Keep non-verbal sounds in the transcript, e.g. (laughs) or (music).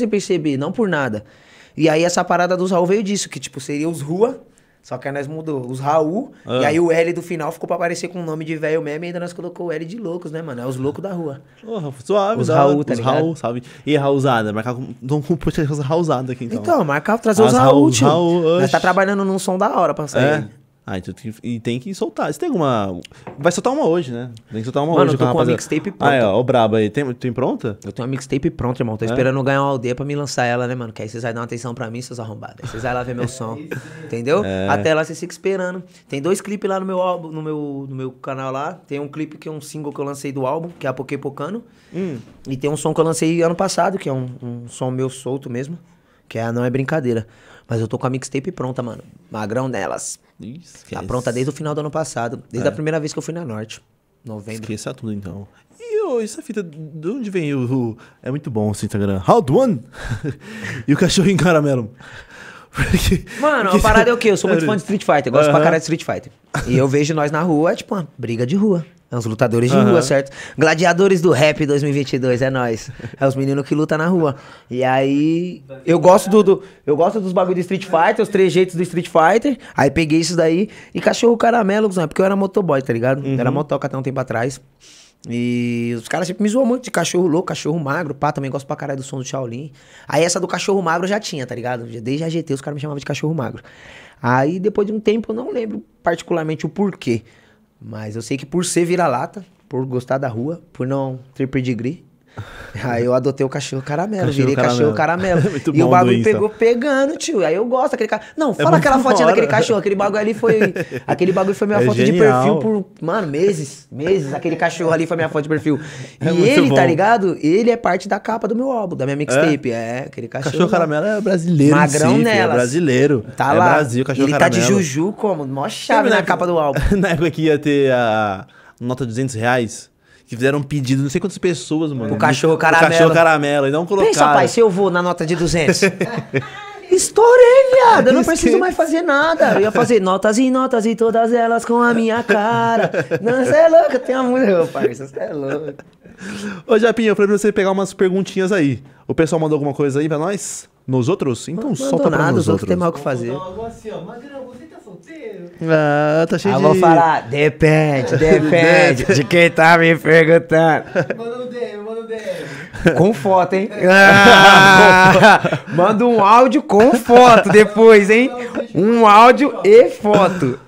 você perceber, não por nada. E aí essa parada dos Raul veio disso, que tipo, seria os Rua, só que aí nós mudou os Raul, ah. e aí o L do final ficou pra aparecer com o nome de velho mesmo, e ainda nós colocou o L de loucos, né, mano? É os loucos da rua. Porra, suave, Os da, Raul, tá os ligado? Raul, sabe? E Raulzada, marcar com. com (laughs) puxa Raulzada aqui então. Então, marcar, trazer As os Raul, Raul tio. Raul, nós tá trabalhando num som da hora pra sair. É. Ah, então tem, e tem que soltar. Você tem alguma. Vai soltar uma hoje, né? Tem que soltar uma Mano, hoje. Mano, eu tô com, com uma mixtape pronta. Ah, é, ó, o brabo aí. Tem, tem pronta? Eu tenho uma mixtape pronta, irmão. Tô é? esperando eu ganhar uma aldeia pra me lançar ela, né, mano? Que aí vocês vão dar uma atenção pra mim, seus arrombados. Aí vocês vão lá ver meu (laughs) som. entendeu? É. Até lá vocês ficam esperando. Tem dois clipes lá no meu álbum, no meu, no meu canal lá. Tem um clipe que é um single que eu lancei do álbum, que é a Poképocano. Hum. E tem um som que eu lancei ano passado, que é um, um som meu solto mesmo. Que é, não é brincadeira. Mas eu tô com a mixtape pronta, mano. Magrão delas. Isso, tá pronta desde o final do ano passado. Desde é. a primeira vez que eu fui na Norte. Novembro. Esqueça tudo, então. E oh, essa fita, de onde vem o... o... É muito bom esse Instagram. How Do One? (laughs) e o cachorrinho caramelo. Porque, Mano, porque... a parada é o quê? Eu sou muito fã de Street Fighter, gosto pra caralho de Street Fighter. E eu vejo nós na rua, é tipo uma briga de rua. É uns lutadores de rua, certo? Gladiadores do rap 2022, é nós. É os meninos que lutam na rua. E aí, eu gosto do, do eu gosto dos bagulho de Street Fighter, os jeitos do Street Fighter. Aí peguei isso daí e cachorro caramelo, porque eu era motoboy, tá ligado? Uhum. Era motoca até um tempo atrás. E os caras sempre me zoam muito de cachorro louco, cachorro magro, pá, também gosto pra caralho do som do Shaolin. Aí essa do cachorro magro eu já tinha, tá ligado? Desde a GT os caras me chamavam de cachorro magro. Aí depois de um tempo eu não lembro particularmente o porquê. Mas eu sei que por ser vira-lata, por gostar da rua, por não ter pedigree, (laughs) Aí eu adotei o cachorro caramelo, cachorro virei caramelo. cachorro caramelo. (laughs) É e o bagulho pegou pegando, tio. Aí eu gosto daquele cara. Não, é fala é aquela fotinha daquele cachorro. Aquele bagulho ali foi. (laughs) Aquele bagulho foi minha é foto genial. de perfil por, mano, meses. Meses. Aquele cachorro ali foi minha foto de perfil. É e é ele, tá bom. tá ligado? Ele é parte da capa do meu álbum, da minha mixtape. É, aquele cachorro. Cachorro caramelo é brasileiro. Magrão si, nela. É brasileiro. Tá lá. Brasil, cachorro ele caramelo. Ele tá de Juju como? Mó chave na, na capa do álbum. na época que ia ter a nota 200 reais que fizeram um pedido, não sei quantas pessoas, mano. O cachorro caramelo. O cachorro caramelo, e não colocaram. Pensa, pai, se eu vou na nota de 200. (laughs) Estourei, viado. Eu não preciso mais fazer nada. Eu ia fazer notas e notas e todas elas com a minha cara. Não, você é louco, tem a mulher, pai. Você é louco. Ô, Japinha, eu falei pra você pegar umas perguntinhas aí. O pessoal mandou alguma coisa aí pra nós? Nos outros? Então solta pra nós. Os outros tem mal o que fazer. Algo assim, ó. Magrão, você solteiro? Ah, tá cheio ah, de... vou falar, depende, (laughs) depende de quem tá me perguntando. Manda um DM, manda um DM. Com foto, hein? Ah. (laughs) manda um áudio com foto depois, hein? Um áudio e foto.